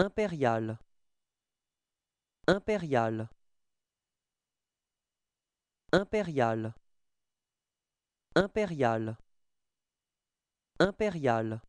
Impérial. Impérial. Impérial. Impérial. Impérial.